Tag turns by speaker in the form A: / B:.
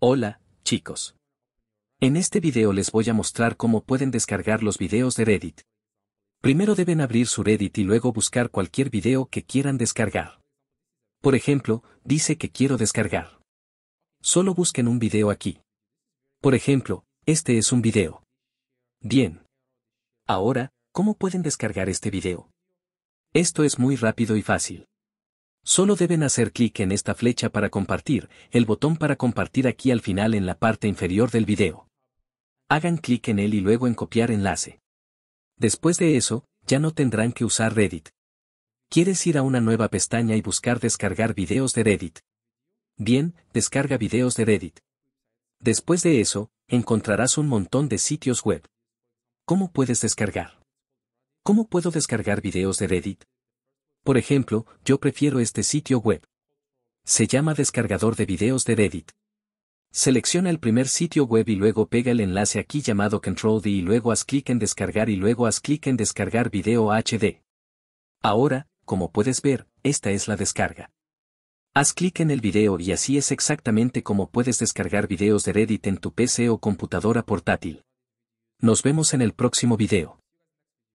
A: Hola, chicos. En este video les voy a mostrar cómo pueden descargar los videos de Reddit. Primero deben abrir su Reddit y luego buscar cualquier video que quieran descargar. Por ejemplo, dice que quiero descargar. Solo busquen un video aquí. Por ejemplo, este es un video. Bien. Ahora, ¿cómo pueden descargar este video? Esto es muy rápido y fácil. Solo deben hacer clic en esta flecha para compartir, el botón para compartir aquí al final en la parte inferior del video. Hagan clic en él y luego en copiar enlace. Después de eso, ya no tendrán que usar Reddit. Quieres ir a una nueva pestaña y buscar descargar videos de Reddit. Bien, descarga videos de Reddit. Después de eso, encontrarás un montón de sitios web. ¿Cómo puedes descargar? ¿Cómo puedo descargar videos de Reddit? Por ejemplo, yo prefiero este sitio web. Se llama descargador de videos de Reddit. Selecciona el primer sitio web y luego pega el enlace aquí llamado Control D y luego haz clic en descargar y luego haz clic en descargar video HD. Ahora, como puedes ver, esta es la descarga. Haz clic en el video y así es exactamente como puedes descargar videos de Reddit en tu PC o computadora portátil. Nos vemos en el próximo video.